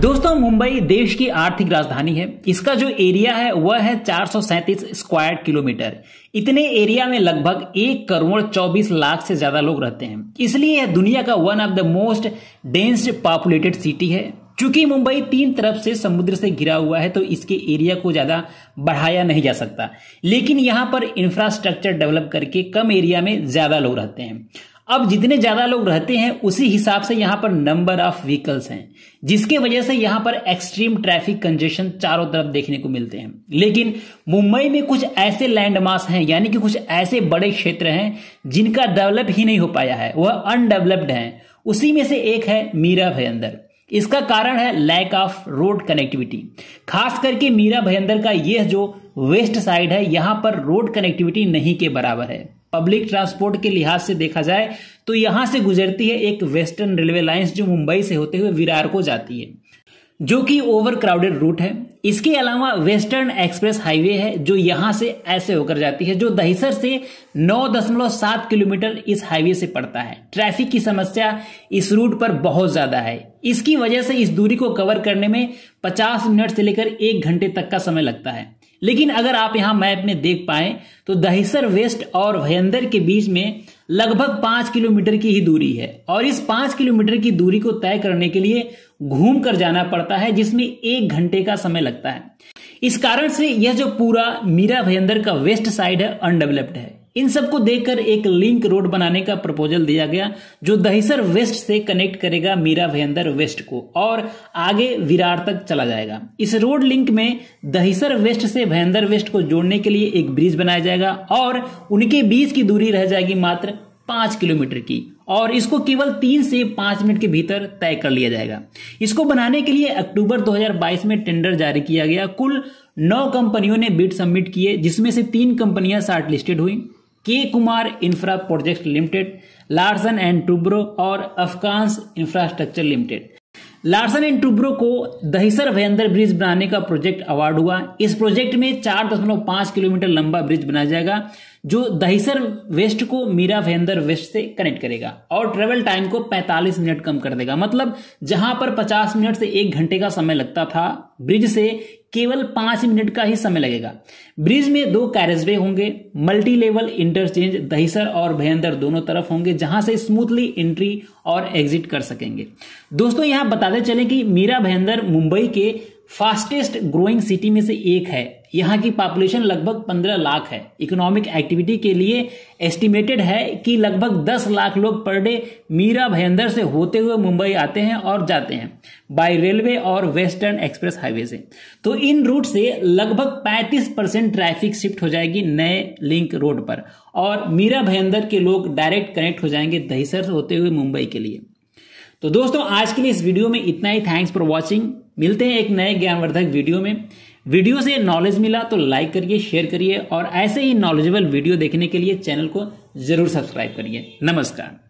दोस्तों मुंबई देश की आर्थिक राजधानी है इसका जो एरिया है वह है चार स्क्वायर किलोमीटर इतने एरिया में लगभग एक करोड़ 24 लाख से ज्यादा लोग रहते हैं इसलिए यह दुनिया का one of the most dense populated city है चूंकि मुंबई तीन तरफ से समुद्र से घिरा हुआ है तो इसके एरिया को ज्यादा बढ़ाया नहीं जा सकता लेकिन यहां पर इंफ्रास्ट्रक्चर डेवलप करके कम एरिया में ज्यादा लोग रहते हैं अब जितने ज्यादा लोग रहते हैं उसी हिसाब से यहां पर नंबर ऑफ व्हीकल्स हैं जिसके वजह से यहां पर एक्सट्रीम ट्रैफिक कंजेशन चारों तरफ देखने को मिलते हैं लेकिन मुंबई में कुछ ऐसे लैंडमार्क हैं यानी कि कुछ ऐसे बड़े क्षेत्र हैं जिनका डेवलप ही नहीं हो पाया है वह अनडेवलप्ड है उसी में से एक है मीरा भयंदर इसका कारण है लैक ऑफ रोड कनेक्टिविटी खास करके मीरा भयंदर का यह जो वेस्ट साइड है यहां पर रोड कनेक्टिविटी नहीं के बराबर है पब्लिक ट्रांसपोर्ट के लिहाज से देखा जाए तो यहाँ से गुजरती है एक वेस्टर्न रेलवे लाइन्स जो मुंबई से होते हुए विरार को जाती है जो कि ओवर क्राउडेड रूट है इसके अलावा वेस्टर्न एक्सप्रेस हाईवे है जो यहाँ से ऐसे होकर जाती है जो दहिसर से 9.7 किलोमीटर इस हाईवे से पड़ता है ट्रैफिक की समस्या इस रूट पर बहुत ज़्यादा है इसकी वजह से इस दूरी को कवर करने में 50 मिनट से लेकर एक घंटे तक का समय लगता है लेकिन अगर आप यहां मैप में देख पाए तो दहिसर वेस्ट और भयंदर के बीच में लगभग पांच किलोमीटर की ही दूरी है और इस पांच किलोमीटर की दूरी को तय करने के लिए घूम कर जाना पड़ता है जिसमें एक घंटे का समय लगता है इस कारण से यह जो पूरा मीरा भयंदर का वेस्ट साइड है अनडेवलप्ड है इन सबको देखकर एक लिंक रोड बनाने का प्रपोजल दिया गया जो दहिसर वेस्ट से कनेक्ट करेगा मीरा भयंदर वेस्ट को और आगे विरार तक चला जाएगा इस रोड लिंक में दहिसर वेस्ट से भयंदर वेस्ट को जोड़ने के लिए एक ब्रिज बनाया जाएगा और उनके बीच की दूरी रह जाएगी मात्र पांच किलोमीटर की और इसको केवल तीन से पांच मिनट के भीतर तय कर लिया जाएगा इसको बनाने के लिए अक्टूबर 2022 में टेंडर जारी किया गया कुल नौ कंपनियों ने बिड सबमिट किए जिसमें से तीन कंपनियां शार्ट लिस्टेड हुई के Kumar infra project limited Larsen and Toubro और Afcons infrastructure limited Larsen and Toubro को दहिसर भयंदर ब्रिज बनाने का प्रोजेक्ट अवार्ड हुआ इस प्रोजेक्ट में पांच किलोमीटर लंबा ब्रिज बनाया जाएगा जो दहिसर वेस्ट को मीरा वेंदर वेस्ट से कनेक्ट करेगा और ट्रेवल टाइम को 45 मिनट कम कर देगा मतलब जहां पर 50 मिनट से एक घंटे का समय लगता था ब्रिज से केवल पांच मिनट का ही समय लगेगा ब्रिज में दो कैरेजवे होंगे मल्टी लेवल इंटरचेंज दहिसर और भयंदर दोनों तरफ होंगे जहां से स्मूथली एंट्री और एग्जिट कर सकेंगे दोस्तों यहां बताते चले कि मीरा भयंदर मुंबई के फास्टेस्ट ग्रोइंग सिटी में से एक है यहाँ की पॉपुलेशन लगभग 15 लाख है इकोनॉमिक एक्टिविटी के लिए एस्टिमेटेड है कि लगभग 10 लाख लोग पर डे मीरा भयंदर से होते हुए मुंबई आते हैं और जाते हैं बाय रेलवे और वेस्टर्न एक्सप्रेस हाईवे से तो इन रूट से लगभग 35 परसेंट ट्रैफिक शिफ्ट हो जाएगी नए लिंक रोड पर और मीरा भयंदर के लोग डायरेक्ट कनेक्ट हो जाएंगे दहीसर से होते हुए मुंबई के लिए तो दोस्तों आज के लिए इस वीडियो में इतना ही थैंक्स फॉर वॉचिंग मिलते हैं एक नए ज्ञानवर्धक वीडियो में वीडियो से नॉलेज मिला तो लाइक करिए शेयर करिए और ऐसे ही नॉलेजेबल वीडियो देखने के लिए चैनल को जरूर सब्सक्राइब करिए नमस्कार